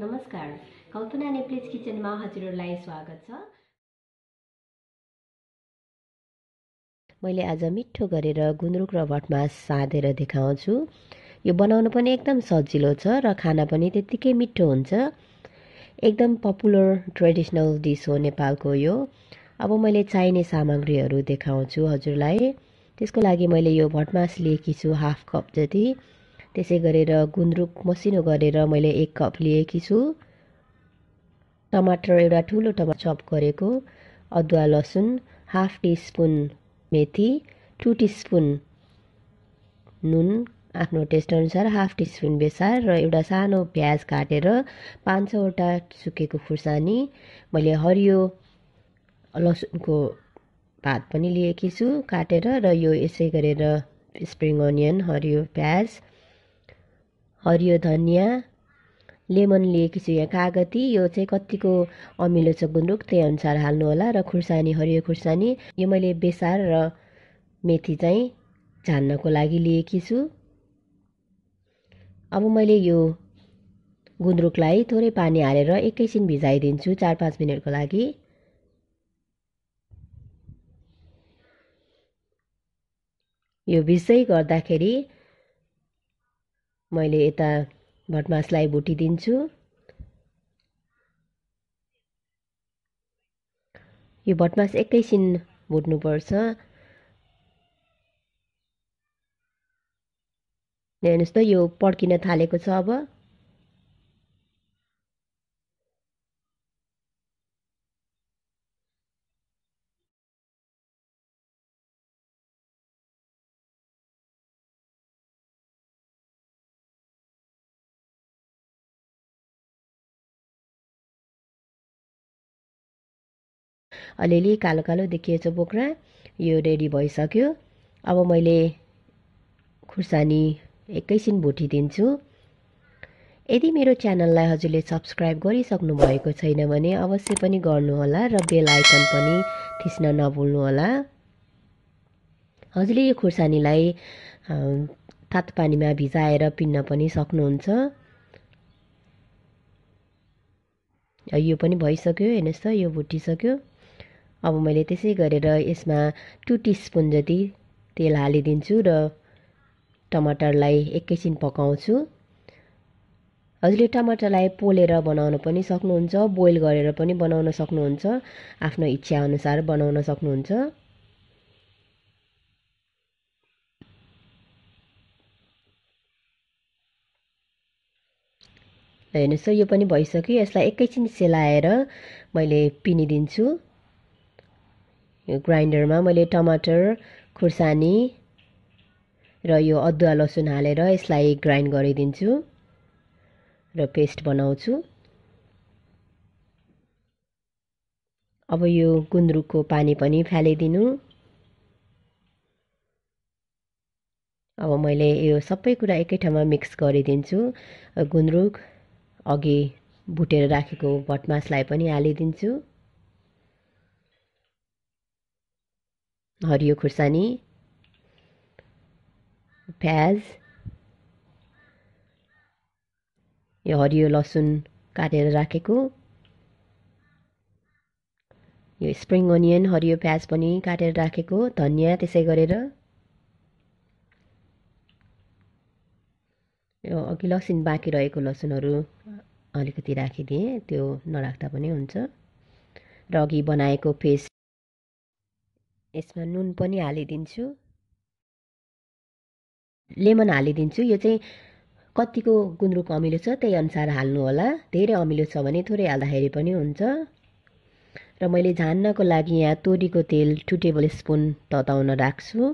नमस्कार कल्पना नेप्लिज किचनमा हजुरहरूलाई स्वागत छ मैले आज मिठो गरेर गुन्द्रुक र भटमास साधेर देखाउँछु यो बनाउनु पनि एकदम सजिलो छ र खाना पनि त्यत्तिकै मिठो हुन्छ एकदम पपुलर ट्रेडिसनल डिस हो नेपालको यो अब मैले चाहिने सामग्रीहरू देखाउँछु हजुरलाई त्यसको लागि मैले यो भटमास लिएकी छु हाफ कप जति त्यसै गरेर गुन्द्रुक मसिनो गरेर मैले एक कप लिएकी छु टमाटर एउटा ठुलो टमाटर चप गरेको अदुवा लसुन हाफ टिस्पुन मेथी टु टिस्पुन नुन आफ्नो टेस्ट अनुसार हाफ टिस्पुन बेसार र एउटा सानो प्याज काटेर पाँच छवटा सुकेको खुर्सानी मैले हरियो लसुनको पात पनि लिएकी छु काटेर र यो यसै गरेर स्प्रिङ अनियन हरियो प्याज हरियो धनियाँ लेमन लिएकी छु यहाँ कागती यो चाहिँ कतिको अमिलो छ गुन्द्रुक त्यही अनुसार हाल्नु होला र खुर्सानी हरियो खुर्सानी यो मैले बेसार र मेथी चाहिँ झान्नको लागि लिएकी छु अब मैले यो गुन्द्रुकलाई थोरै पानी हालेर एकैछिन भिजाइदिन्छु चार पाँच मिनटको लागि यो भिज्दै गर्दाखेरि मैले यता भटमासलाई भुटिदिन्छु यो भटमास एकैछिन भुट्नुपर्छ हेर्नुहोस् त यो पड्किन थालेको छ अब अलिअलि कालो कालो देखिएछ बोक्रा यो रेडी भइसक्यो अब मैले खुर्सानी एकैछिन भुटिदिन्छु यदि मेरो च्यानललाई हजुरले सब्सक्राइब गरिसक्नु भएको छैन भने अवश्य पनि गर्नुहोला र बेल आइकन पनि थिच्न नभुल्नुहोला हजुरले यो खुर्सानीलाई तात पानीमा भिजाएर पिन्न पनि सक्नुहुन्छ यो पनि भइसक्यो हेर्नुहोस् त यो भुटिसक्यो अब मैले त्यसै गरेर यसमा टु टिस्पुन जति तेल हालिदिन्छु र टमाटरलाई एकैछिन पकाउँछु हजुरले टमाटरलाई पोलेर बनाउन पनि सक्नुहुन्छ बोइल गरेर पनि बनाउन सक्नुहुन्छ आफ्नो इच्छाअनुसार बनाउन सक्नुहुन्छ हेर्नुहोस् त यो पनि भइसक्यो यसलाई एकैछिन सेलाएर मैले पिनिदिन्छु यो ग्राइन्डरमा मैले टमाटर खुर्सानी र यो अदुवा लसुन हालेर यसलाई ग्राइन्ड गरिदिन्छु र पेस्ट बनाउँछु अब यो गुन्द्रुकको पानी पनि फालिदिनु अब मैले यो सबै कुरा एकै ठाउँमा मिक्स गरिदिन्छु गुन्द्रुक अघि भुटेर राखेको भटमासलाई पनि हालिदिन्छु हरियो खुर्सानी प्याज यो हरियो लसुन काटेर राखेको यो स्प्रिङ अनियन हरियो प्याज पनि काटेर राखेको धनियाँ त्यसै गरेर यो अघि लसुन बाँकी रहेको लसुनहरू अलिकति राखिदिएँ त्यो नराख्दा पनि हुन्छ र अघि बनाएको पेस्ट यसमा नुन पनि हालिदिन्छु लेमन हालिदिन्छु यो चाहिँ कतिको गुन्द्रुक अमिलो छ त्यही अनुसार हाल्नु होला धेरै अमिलो छ भने थोरै हाल्दाखेरि पनि हुन्छ र मैले झान्नको लागि यहाँ तोरीको तेल टु टेबल स्पुन तताउन राख्छु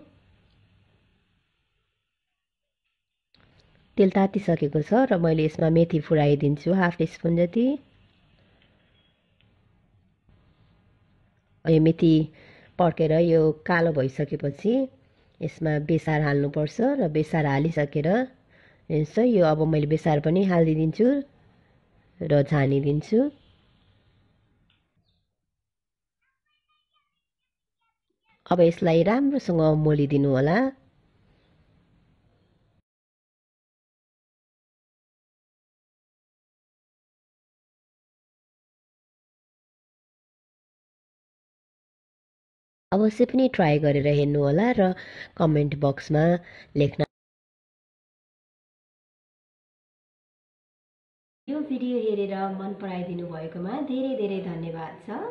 तेल तातिसकेको छ र मैले यसमा मेथी फुराइदिन्छु हाफ स्पुन जति यो मेथी पड्केर यो कालो भइसकेपछि यसमा बेसार हाल्नुपर्छ र बेसार हालिसकेर हेर्नुहोस् यो अब मैले बेसार पनि हालिदिन्छु र झानिदिन्छु अब यसलाई राम्रोसँग मोलिदिनु होला अवश्य पनि ट्राई गरेर हेर्नुहोला र कमेन्ट बक्समा लेख्न यो भिडियो हेरेर मन पराइदिनु भएकोमा धेरै धेरै धन्यवाद छ